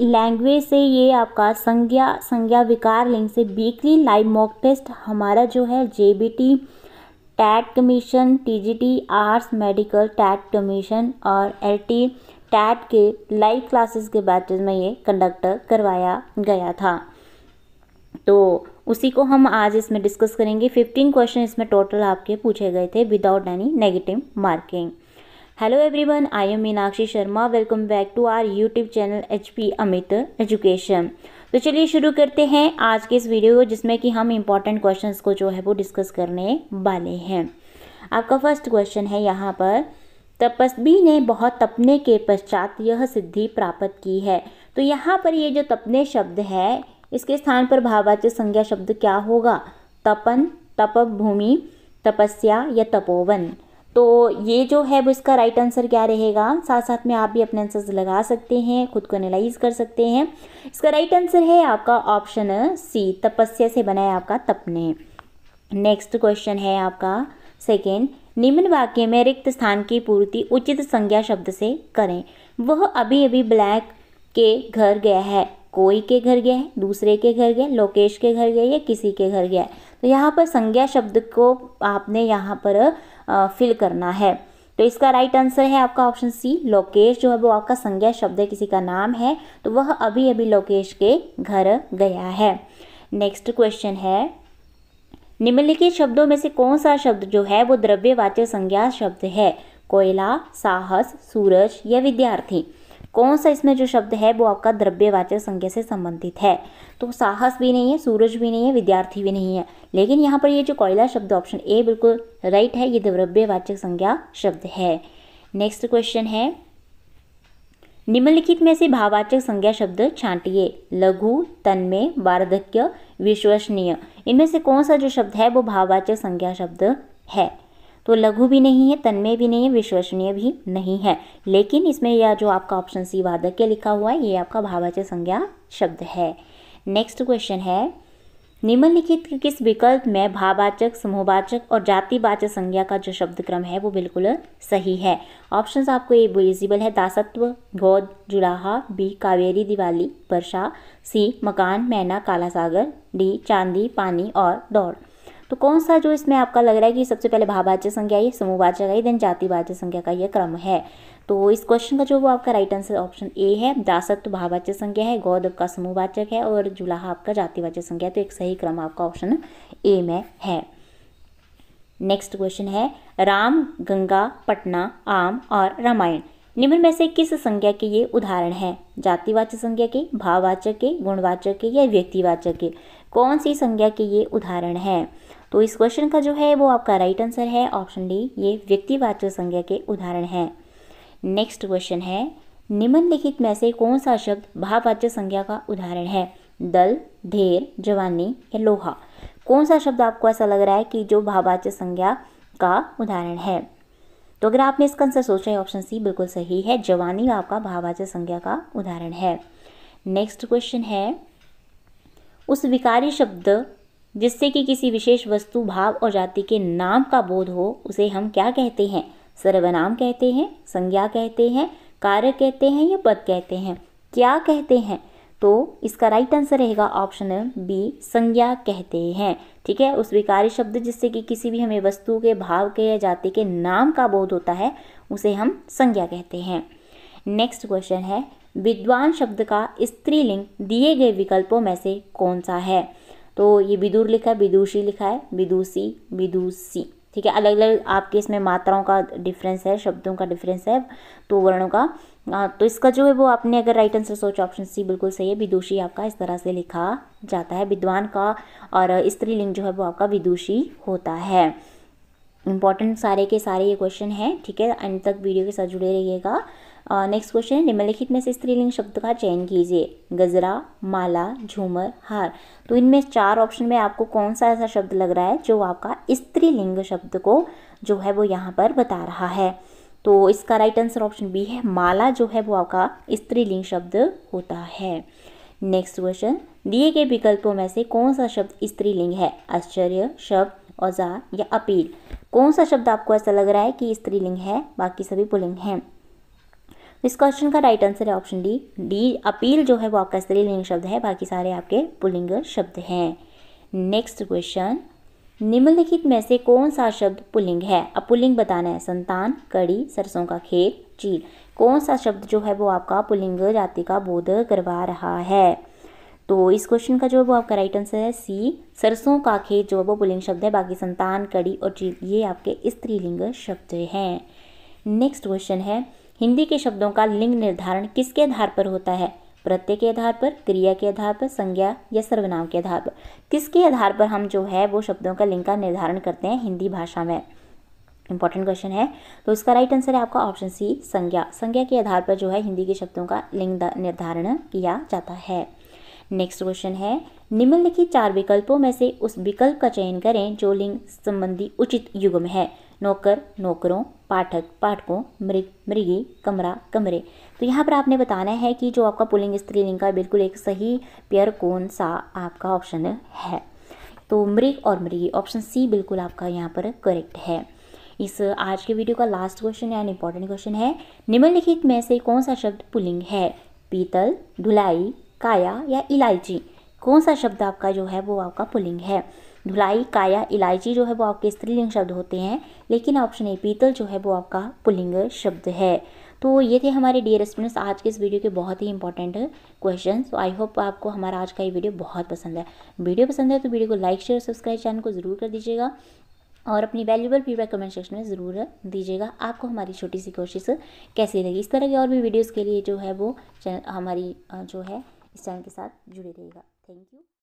language से ये आपका संज्ञा संज्ञा विकार लिंग से वीकली लाइव मॉक टेस्ट हमारा जो है T TET commission T G T arts medical TET commission और एल टी टैट के लाइव क्लासेस के बैचेज में ये कंडक्ट करवाया गया था तो उसी को हम आज इसमें डिस्कस करेंगे फिफ्टीन क्वेश्चन इसमें टोटल आपके पूछे गए थे without any negative marking hello everyone I am Meenakshi Sharma welcome back to our YouTube channel H P Amit education तो चलिए शुरू करते हैं आज के इस वीडियो को जिसमें कि हम इम्पॉर्टेंट क्वेश्चन को जो है वो डिस्कस करने वाले हैं आपका फर्स्ट क्वेश्चन है यहाँ पर तपस्वी ने बहुत तपने के पश्चात यह सिद्धि प्राप्त की है तो यहाँ पर ये जो तपने शब्द है इसके स्थान पर भावाच्य संज्ञा शब्द क्या होगा तपन तपभूमि तपस्या या तपोवन तो ये जो है वो इसका राइट आंसर क्या रहेगा साथ साथ में आप भी अपने आंसर्स लगा सकते हैं खुद को एनालाइज कर सकते हैं इसका राइट आंसर है आपका ऑप्शन सी तपस्या से बना है आपका तपने नेक्स्ट क्वेश्चन है आपका सेकेंड निम्न वाक्य में रिक्त स्थान की पूर्ति उचित संज्ञा शब्द से करें वह अभी अभी ब्लैक के घर गया है कोई के घर गया है दूसरे के घर गया लोकेश के घर गया या किसी के घर गया है तो यहाँ पर संज्ञा शब्द को आपने यहाँ पर फिल करना है तो इसका राइट आंसर है आपका ऑप्शन सी लोकेश जो है वो आपका संज्ञा शब्द है किसी का नाम है तो वह अभी अभी लोकेश के घर गया है नेक्स्ट क्वेश्चन है निम्नलिखित शब्दों में से कौन सा शब्द जो है वो द्रव्यवाच्य संज्ञा शब्द है कोयला साहस सूरज या विद्यार्थी कौन सा इसमें जो शब्द है वो आपका द्रव्यवाचक संज्ञा से संबंधित है तो साहस भी नहीं है सूरज भी नहीं है विद्यार्थी भी नहीं है लेकिन यहाँ पर ये जो कोयला शब्द ऑप्शन ए बिल्कुल राइट है ये द्रव्यवाचक संज्ञा शब्द है नेक्स्ट क्वेश्चन है निम्नलिखित में से भाववाचक संज्ञा शब्द छांटिए लघु तन्मय वार्धक्य विश्वसनीय इनमें से कौन सा जो शब्द है वो भाववाचक संज्ञा शब्द है तो लघु भी नहीं है तन्मय भी नहीं है विश्वसनीय भी नहीं है लेकिन इसमें यह जो आपका ऑप्शन सी वादक्य लिखा हुआ है ये आपका भावाच्य संज्ञा शब्द है नेक्स्ट क्वेश्चन है निम्नलिखित के किस विकल्प में भावाचक समूहवाचक और जातिवाचक संज्ञा का जो शब्द क्रम है वो बिल्कुल सही है ऑप्शंस आपको ये विजिबल है दासत्व गौद जुड़ाहा बी कावेरी दिवाली वर्षा सी मकान मैना काला सागर डी चांदी पानी और दौड़ तो कौन सा जो इसमें आपका लग रहा है कि सबसे पहले भाववाच्य संज्ञा ये समूहवाचक है देन जातिवाच्य संज्ञा का ये क्रम है तो इस क्वेश्चन का जो वो आपका राइट आंसर ऑप्शन ए है दासत्व भाववाच्य संज्ञा है गौद का समूहवाचक है और जुलाहा आपका जातिवाच्य संज्ञा तो एक सही क्रम आपका ऑप्शन ए में है नेक्स्ट क्वेश्चन है राम गंगा पटना आम और रामायण निम्न में से किस संज्ञा के ये उदाहरण हैं जातिवाचक संज्ञा के भाववाचक के गुणवाचक के या व्यक्तिवाचक के कौन सी संज्ञा के ये उदाहरण हैं तो इस क्वेश्चन का जो है वो आपका राइट आंसर है ऑप्शन डी ये व्यक्तिवाचक संज्ञा के उदाहरण हैं नेक्स्ट क्वेश्चन है निम्नलिखित में से कौन सा शब्द भाववाचक संज्ञा का उदाहरण है दल ढेर जवानी या लोहा कौन सा शब्द आपको ऐसा लग रहा है कि जो भाववाचक संज्ञा का उदाहरण है तो अगर आपने इसका आंसर सोचा है ऑप्शन सी बिल्कुल सही है जवानी आपका भाववाचक संज्ञा का उदाहरण है नेक्स्ट क्वेश्चन है उस विकारी शब्द जिससे कि किसी विशेष वस्तु भाव और जाति के नाम का बोध हो उसे हम क्या कहते हैं सर्वनाम कहते हैं संज्ञा कहते हैं कार्य कहते हैं या पद कहते हैं क्या कहते हैं तो इसका राइट आंसर रहेगा ऑप्शन बी संज्ञा कहते हैं ठीक है उस विकारी शब्द जिससे कि किसी भी हमें वस्तु के भाव के या जाति के नाम का बोध होता है उसे हम संज्ञा कहते हैं नेक्स्ट क्वेश्चन है विद्वान शब्द का स्त्रीलिंग दिए गए विकल्पों में से कौन सा है तो ये विदुर लिखा है विदुषी लिखा है विदुषी विदुषी ठीक है अलग अलग आपके इसमें मात्राओं का डिफरेंस है शब्दों का डिफरेंस है तो वर्णों का आ, तो इसका जो है वो आपने अगर राइट आंसर सोच ऑप्शन सी बिल्कुल सही है विदुषी आपका इस तरह से लिखा जाता है विद्वान का और स्त्रीलिंग जो है वो आपका विदुषी होता है इंपॉर्टेंट सारे के सारे ये क्वेश्चन हैं ठीक है अंत तक वीडियो के साथ जुड़े रहिएगा नेक्स्ट क्वेश्चन निम्नलिखित में से स्त्रीलिंग शब्द का चयन कीजिए गजरा माला झूमर हार तो इनमें चार ऑप्शन में आपको कौन सा ऐसा शब्द लग रहा है जो आपका स्त्रीलिंग शब्द को जो है वो यहाँ पर बता रहा है तो इसका राइट आंसर ऑप्शन बी है माला जो है वो आपका स्त्रीलिंग शब्द होता है नेक्स्ट क्वेश्चन दिए गए विकल्पों में से कौन सा शब्द स्त्रीलिंग है आश्चर्य शब्द औजार या अपील कौन सा शब्द आपको ऐसा लग रहा है कि स्त्रीलिंग है बाकी सभी पुलिंग हैं इस क्वेश्चन का राइट आंसर है ऑप्शन डी डी अपील जो है वो आपका स्त्रीलिंग शब्द है बाकी सारे आपके पुलिंग शब्द हैं नेक्स्ट क्वेश्चन निम्नलिखित में से कौन सा शब्द पुलिंग है अब पुलिंग बताना है संतान कड़ी सरसों का खेत चील कौन सा शब्द जो है वो आपका पुलिंग जाति का बोध करवा रहा है तो इस क्वेश्चन का जो है वो आपका राइट आंसर है सी सरसों का खेत जो है वो पुलिंग शब्द है बाकी संतान कड़ी और चील ये आपके स्त्रीलिंग शब्द हैं नेक्स्ट क्वेश्चन है हिंदी के शब्दों का लिंग निर्धारण किसके आधार पर होता है प्रत्यय के आधार पर क्रिया के आधार पर संज्ञा या सर्वनाम के आधार पर किसके आधार पर हम जो है वो शब्दों का लिंग का निर्धारण करते हैं हिंदी भाषा में इंपॉर्टेंट क्वेश्चन है तो इसका राइट आंसर है आपका ऑप्शन सी संज्ञा संज्ञा के आधार पर जो है हिंदी के शब्दों का लिंग निर्धारण किया जाता है नेक्स्ट क्वेश्चन है निम्नलिखित चार विकल्पों में से उस विकल्प का चयन करें जो लिंग संबंधी उचित युग्म है नौकर नौकरों पाठक पाठकों मृग मृगी कमरा कमरे तो यहाँ पर आपने बताना है कि जो आपका पुलिंग स्त्रीलिंग का बिल्कुल एक सही पेयर कौन सा आपका ऑप्शन है तो मृग और मृगी ऑप्शन सी बिल्कुल आपका यहाँ पर करेक्ट है इस आज के वीडियो का last question and important question है निम्नलिखित में से कौन सा शब्द पुलिंग है पीतल धुलाई काया या इलायची कौन सा शब्द आपका जो है वो आपका पुलिंग है धुलाई काया इलायची जो है वो आपके स्त्रीलिंग शब्द होते हैं लेकिन ऑप्शन ए पीतल जो है वो आपका पुलिंग शब्द है तो ये थे हमारे डियर स्टूडेंट्स आज के इस वीडियो के बहुत ही इंपॉर्टेंट क्वेश्चन तो आई होप आपको हमारा आज का ये वीडियो बहुत पसंद है वीडियो पसंद है तो वीडियो को लाइक शेयर सब्सक्राइब चैनल को ज़रूर कर दीजिएगा और अपनी वैल्यूबल फीडबैक कमेंट सेक्शन में ज़रूर दीजिएगा आपको हमारी छोटी सी कोशिश कैसी लगी इस तरह की और भी वीडियोज़ के लिए जो है वो हमारी जो है इस चैनल के साथ जुड़े रहिएगा थैंक यू